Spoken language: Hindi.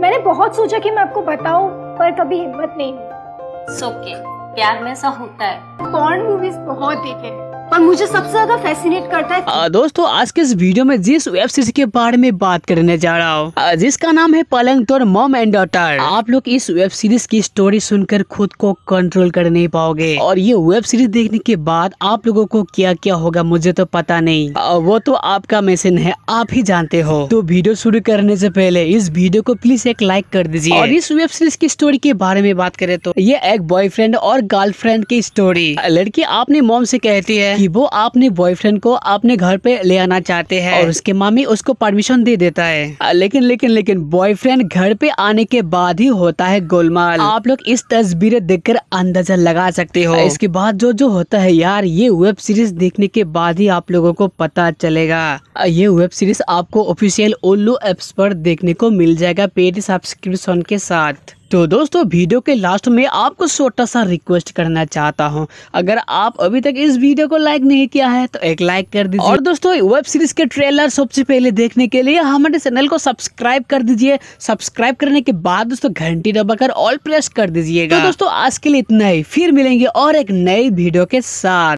मैंने बहुत सोचा कि मैं आपको बताऊं पर कभी हिम्मत नहीं सोके okay. प्यार में ऐसा होता है कौन मूवीज बहुत देखे पर मुझे सबसे ज्यादा फैसिनेट करता है आ, दोस्तों आज के इस वीडियो में जिस वेब सीरीज के बारे में बात करने जा रहा हूँ जिसका नाम है पलंग तोर मॉम एंड डॉटर आप लोग इस वेब सीरीज की स्टोरी सुनकर खुद को कंट्रोल कर नहीं पाओगे और ये वेब सीरीज देखने के बाद आप लोगो को क्या क्या होगा मुझे तो पता नहीं आ, वो तो आपका मैसेज है आप ही जानते हो तो वीडियो शुरू करने ऐसी पहले इस वीडियो को प्लीज एक लाइक कर दीजिए और इस वेब सीरीज की स्टोरी के बारे में बात करें तो ये एक बॉयफ्रेंड और गर्लफ्रेंड की स्टोरी लड़की आपने मोम से कहती है कि वो अपने बॉयफ्रेंड को अपने घर पे ले आना चाहते हैं और उसके मामी उसको परमिशन दे देता है लेकिन लेकिन लेकिन बॉयफ्रेंड घर पे आने के बाद ही होता है गोलमाल आप लोग इस तस्वीरें देखकर अंदाजा लगा सकते हो इसके बाद जो जो होता है यार ये वेब सीरीज देखने के बाद ही आप लोगों को पता चलेगा ये वेब सीरीज आपको ऑफिशियल ओल्लू एप्स पर देखने को मिल जाएगा पेड सब्सक्रिप्शन के साथ तो दोस्तों वीडियो के लास्ट में आपको छोटा सा रिक्वेस्ट करना चाहता हूं अगर आप अभी तक इस वीडियो को लाइक नहीं किया है तो एक लाइक कर दीजिए और दोस्तों वेब सीरीज के ट्रेलर सबसे पहले देखने के लिए हमारे चैनल को सब्सक्राइब कर दीजिए सब्सक्राइब करने के बाद दोस्तों घंटी दबाकर ऑल प्रेस कर दीजिएगा तो दोस्तों आज के लिए इतना ही फिर मिलेंगे और एक नई वीडियो के साथ